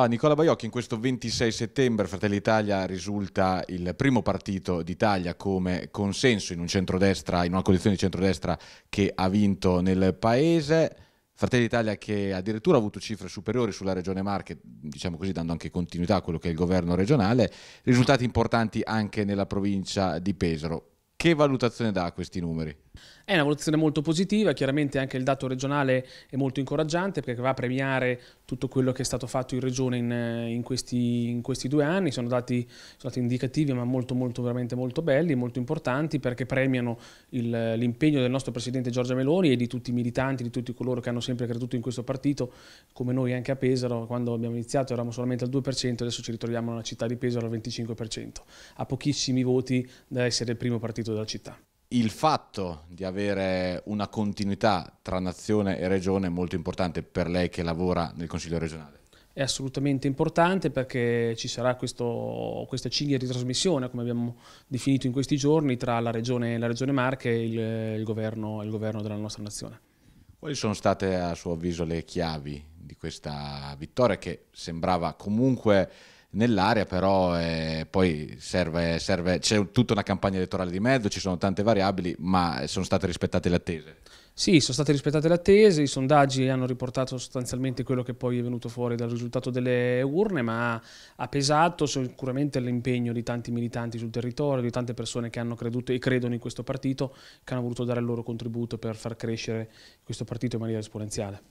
Ah, Nicola Baiocchi, in questo 26 settembre Fratelli Italia risulta il primo partito d'Italia come consenso in, un in una coalizione di centrodestra che ha vinto nel paese. Fratelli Italia che addirittura ha avuto cifre superiori sulla regione Marche, diciamo così, dando anche continuità a quello che è il governo regionale, risultati importanti anche nella provincia di Pesaro. Che valutazione dà a questi numeri? È una valutazione molto positiva, chiaramente anche il dato regionale è molto incoraggiante perché va a premiare tutto quello che è stato fatto in regione in, eh, in, questi, in questi, due anni, sono dati, sono dati, indicativi ma molto molto veramente molto belli, molto importanti perché premiano l'impegno del nostro Presidente Giorgia Meloni e di tutti i militanti, di tutti coloro che hanno sempre creduto in questo partito, come noi anche a Pesaro, quando abbiamo iniziato eravamo solamente al 2%, adesso ci ritroviamo nella città di Pesaro al 25%, a pochissimi voti da essere il primo partito della città il fatto di avere una continuità tra nazione e regione è molto importante per lei che lavora nel Consiglio regionale. È assolutamente importante perché ci sarà questo, questa cinghia di trasmissione, come abbiamo definito in questi giorni, tra la Regione, la regione Marche e il, il, governo, il governo della nostra nazione. Quali sono state a suo avviso le chiavi di questa vittoria che sembrava comunque nell'area, però eh, poi serve, serve, c'è tutta una campagna elettorale di mezzo, ci sono tante variabili, ma sono state rispettate le attese. Sì, sono state rispettate le attese, i sondaggi hanno riportato sostanzialmente quello che poi è venuto fuori dal risultato delle urne, ma ha pesato sicuramente l'impegno di tanti militanti sul territorio, di tante persone che hanno creduto e credono in questo partito, che hanno voluto dare il loro contributo per far crescere questo partito in maniera esponenziale.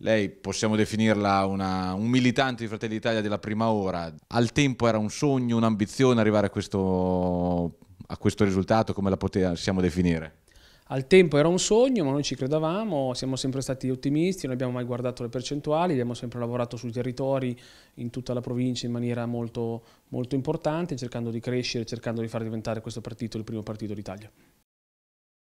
Lei possiamo definirla una, un militante di Fratelli d'Italia della prima ora. Al tempo era un sogno, un'ambizione arrivare a questo, a questo risultato, come la possiamo definire? Al tempo era un sogno, ma noi ci credevamo, siamo sempre stati ottimisti, non abbiamo mai guardato le percentuali, abbiamo sempre lavorato sui territori in tutta la provincia in maniera molto, molto importante, cercando di crescere, cercando di far diventare questo partito il primo partito d'Italia.